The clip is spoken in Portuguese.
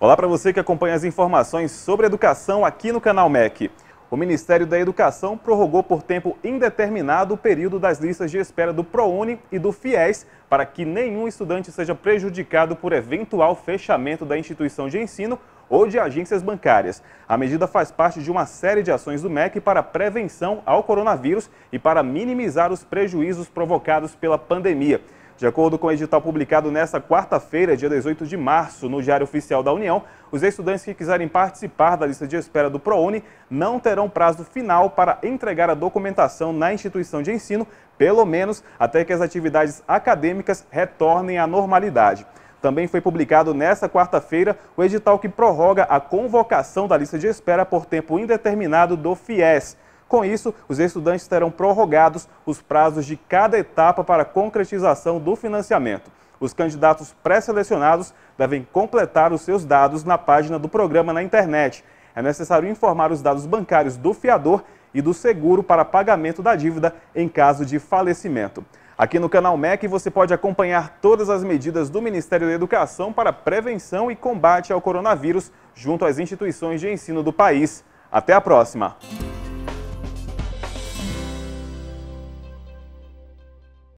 Olá para você que acompanha as informações sobre educação aqui no canal MEC. O Ministério da Educação prorrogou por tempo indeterminado o período das listas de espera do ProUni e do FIES para que nenhum estudante seja prejudicado por eventual fechamento da instituição de ensino ou de agências bancárias. A medida faz parte de uma série de ações do MEC para prevenção ao coronavírus e para minimizar os prejuízos provocados pela pandemia. De acordo com o edital publicado nesta quarta-feira, dia 18 de março, no Diário Oficial da União, os estudantes que quiserem participar da lista de espera do ProUni não terão prazo final para entregar a documentação na instituição de ensino, pelo menos até que as atividades acadêmicas retornem à normalidade. Também foi publicado nesta quarta-feira o edital que prorroga a convocação da lista de espera por tempo indeterminado do FIES. Com isso, os estudantes terão prorrogados os prazos de cada etapa para concretização do financiamento. Os candidatos pré-selecionados devem completar os seus dados na página do programa na internet. É necessário informar os dados bancários do fiador e do seguro para pagamento da dívida em caso de falecimento. Aqui no canal MEC você pode acompanhar todas as medidas do Ministério da Educação para prevenção e combate ao coronavírus junto às instituições de ensino do país. Até a próxima!